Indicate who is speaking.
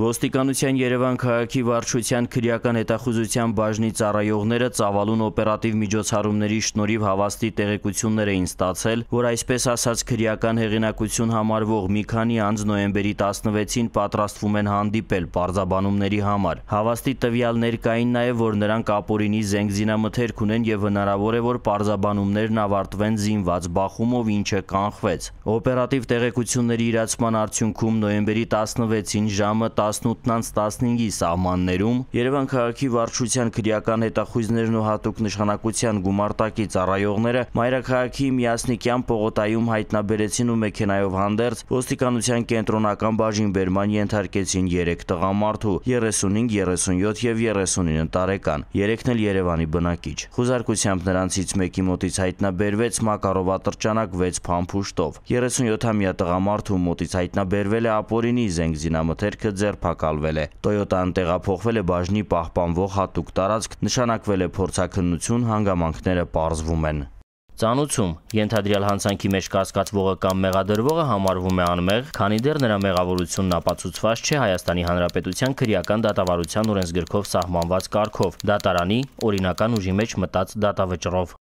Speaker 1: Ոստիկանության Երևան քաղաքի վարչության քրեական հետախուզության բաժնի ծառայողները ծավալուն օպերատիվ միջոցառումների շնորհիվ հավաստի տեղեկություններ էին ստացել, որ այսպես ասած քրեական հեղինակություն համարվող մի քանի անձ նոյեմբերի 16-ին պատրաստվում են հանդիպել պարզաբանումների համար։ Հավաստի տվյալներ կային նաև, որ նրանք ապօրինի զենգզինամթերք ունեն եւ հնարավոր է, որ պարզաբանումներն ավարտվեն զինված բախումով, ինչը կանխվեց։ Օպերատիվ տեղեկությունների իրացման արդյունքում նոյեմբերի 16-ին ժամը 10 18-15-ի սահմաններում Երևան քաղաքի վարչության քրեական հետախույզներն ու հատուկ նշանակության գումարտակի ծառայողները մայրաքաղաքի Միասնիկյան պողոտայում հայտնաբերեցին ու մեքենայով հանդերձ ոստիկանության կենտրոնական բաժին բերման ենթարկեցին 3 տղամարդու 35, 37 եւ 39 տարեկան։ Երեքն էլ Երևանի բնակիչ։ Խուզարկությամբ նրանցից մեկի մոտից հայտնաբերվեց Մակարով ատրճանակ 6 փամփուշտով։ 37-ամյա տղամարդու մոտից հայտնաբերվել է ապօրինի զենք զինամթերքը ձեռ ձերբակալվել է։ Toyota-ն տեղափոխվել է բաժնի պահպանվող հատուկ տարածք, նշանակվել է փորձաքննություն, հանգամանքները
Speaker 2: պարզվում են։ Ծանուցում ենթադրյալ հանցանքի մեջ կասկածվողը կամ մեղադրվողը համարվում է անմեղ, քանի դեռ նրա մեղավորությունն ապացուցված չէ Հայաստանի Հանրապետության քրեական դատավարության օրենսգրքով սահմանված կարգով՝ դատարանի օրինական ուժի մեջ մտած դատավճռով։